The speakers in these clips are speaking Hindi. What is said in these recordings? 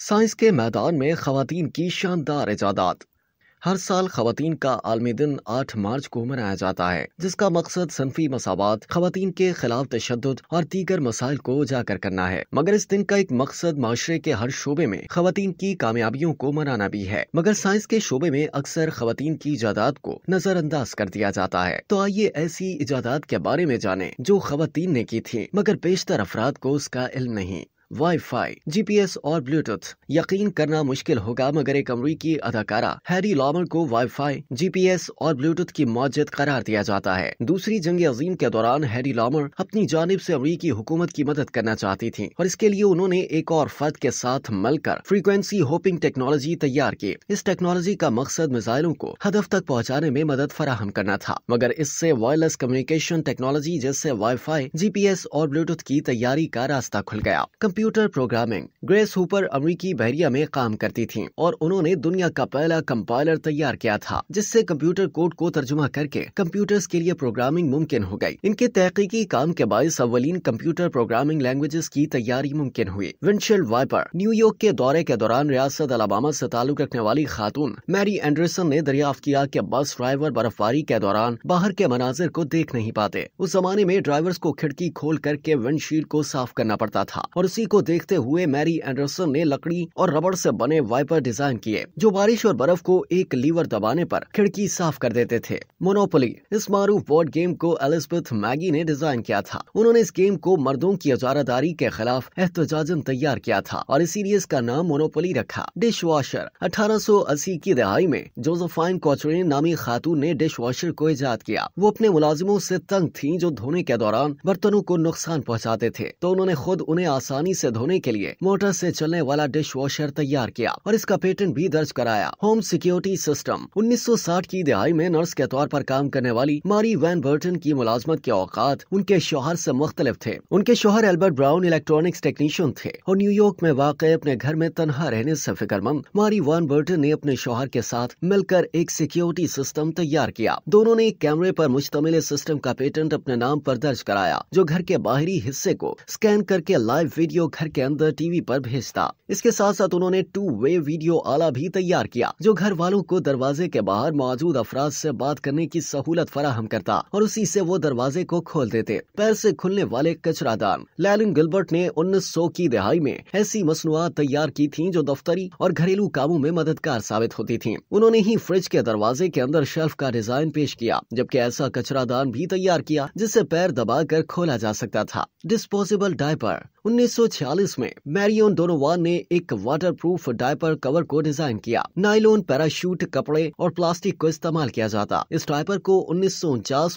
साइंस के मैदान में खातन की शानदार ईजादात हर साल खातन का आलमी दिन आठ मार्च को मनाया जाता है जिसका मकसद सनफी मसावत खातन के खिलाफ तशद और दीगर मसाइल को उजागर करना है मगर इस दिन का एक मकसद माशरे के हर शोबे में खातन की कामयाबियों को मनाना भी है मगर साइंस के शोबे में अक्सर खातन की ईजादात को नजरअंदाज कर दिया जाता है तो आइए ऐसी ईजादात के बारे में जाने जो खातन ने की थी मगर बेशतर अफराद को उसका इल्म नहीं वाईफाई, जीपीएस और ब्लूटूथ यकीन करना मुश्किल होगा मगर एक अमरीकी अदाकारा हैरी लॉमर को वाईफाई, जीपीएस और ब्लूटूथ की मौजद करार दिया जाता है दूसरी जंग अजीम के दौरान हैरी लॉमर अपनी जानब ऐसी अमरीकी हुकूमत की मदद करना चाहती थी और इसके लिए उन्होंने एक और फर्द के साथ मिलकर फ्रीक्वेंसी होपिंग टेक्नोलॉजी तैयार की इस टेक्नोलॉजी का मकसद मिसाइलों को हदफ तक पहुँचाने में मदद फराहम करना था मगर इससे वायरलेस कम्युनिकेशन टेक्नोलॉजी जैसे पी एस और ब्लूटूथ की तैयारी का रास्ता खुल गया कंप्यूटर प्रोग्रामिंग ग्रेस हुपर अमरीकी बहरिया में काम करती थी और उन्होंने दुनिया का पहला कंपाइलर तैयार किया था जिससे कंप्यूटर कोड को तर्जुमा करके कंप्यूटर्स के लिए प्रोग्रामिंग मुमकिन हो गई इनके तहकीकी काम के बायस अवलिन कंप्यूटर प्रोग्रामिंग लैंग्वेजेस की तैयारी मुमकिन हुई विंशल वाइपर न्यूयॉर्क के दौरे के दौरान रियासत अलाबामा ऐसी ताल्लुक रखने वाली खातून मैरी एंडरसन ने दरियाफ्त किया कि बस ड्राइवर बर्फबारी के दौरान बाहर के मनाजिर को देख नहीं पाते उस जमाने में ड्राइवर्स को खिड़की खोल करके विंडशील्ड को साफ करना पड़ता था और उसी को देखते हुए मैरी एंडरसन ने लकड़ी और रबड़ से बने वाइपर डिजाइन किए जो बारिश और बर्फ को एक लीवर दबाने पर खिड़की साफ कर देते थे मोनोपोली इस मारूफ बोर्ड गेम को एलिजबेथ मैगी ने डिजाइन किया था उन्होंने इस गेम को मर्दों की अजारादारी के खिलाफ एहतजाजन तैयार किया था और इसीलिए इसका नाम मोनोपोली रखा डिश वॉशर अठारह की दहाई में जोजोफाइन कॉचरिन नामी खातून ने डिश वॉशर को ईजाद किया वो अपने मुलाजिमों से तंग थी जो धोने के दौरान बर्तनों को नुकसान पहुँचाते थे तो उन्होंने खुद उन्हें आसानी से धोने के लिए मोटर से चलने वाला डिश वॉशर तैयार किया और इसका पेटेंट भी दर्ज कराया होम सिक्योरिटी सिस्टम 1960 की दिहाई में नर्स के तौर पर काम करने वाली मारी वैन बर्टन की मुलाजमत के औकात उनके शोहर से मुख्तलिफ थे उनके शोहर एल्बर्ट ब्राउन इलेक्ट्रॉनिक्स टेक्नीशियन थे और न्यूयॉर्क में वाक़ अपने घर में तनहा रहने से फिक्रमंद मारी वैन बर्टन ने अपने शोहर के साथ मिलकर एक सिक्योरिटी सिस्टम तैयार किया दोनों ने एक कैमरे पर मुश्तमिल सिस्टम का पेटेंट अपने नाम पर दर्ज कराया जो घर के बाहरी हिस्से को स्कैन करके लाइव वीडियो घर के अंदर टीवी पर भेजता इसके साथ साथ उन्होंने टू वे वीडियो आला भी तैयार किया जो घर वालों को दरवाजे के बाहर मौजूद अफराज से बात करने की सहूलत फराहम करता और उसी से वो दरवाजे को खोल देते पैर से खुलने वाले दान लैलिन गिलबर्ट ने उन्नीस की दिहाई में ऐसी मसनुआत तैयार की थी जो दफ्तरी और घरेलू कामों में मददगार साबित होती थी उन्होंने ही फ्रिज के दरवाजे के अंदर शेल्फ का डिजाइन पेश किया जबकि ऐसा दान भी तैयार किया जिससे पैर कर खोला जा सकता था डिस्पोजेबल डायपर उन्नीस 1946 में मैरियोन डोनोवान ने एक वाटरप्रूफ डायपर कवर को डिजाइन किया नाइलोन पैराशूट कपड़े और प्लास्टिक को इस्तेमाल किया जाता इस डायपर को उन्नीस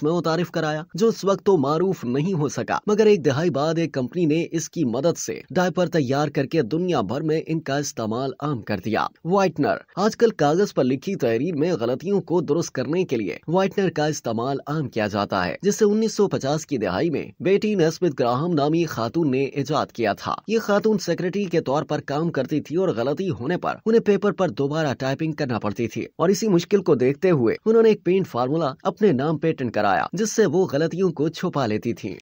में मुतारिफ कराया जो उस वक्त तो मारूफ नहीं हो सका मगर एक दहाई बाद एक कंपनी ने इसकी मदद से डायपर तैयार करके दुनिया भर में इनका इस्तेमाल आम कर दिया व्हाइटनर आजकल कागज पर लिखी तहरीर में गलतियों को दुरुस्त करने के लिए व्हाइटनर का इस्तेमाल आम किया जाता है जिसे 1950 की दहाई में बेटी नस्मित ग्राहम नामी खातून ने इजाद किया था था ये खातून सेक्रेटरी के तौर पर काम करती थी और गलती होने पर उन्हें पेपर पर दोबारा टाइपिंग करना पड़ती थी और इसी मुश्किल को देखते हुए उन्होंने एक पेंट फार्मूला अपने नाम पेटेंट कराया जिससे वो गलतियों को छुपा लेती थी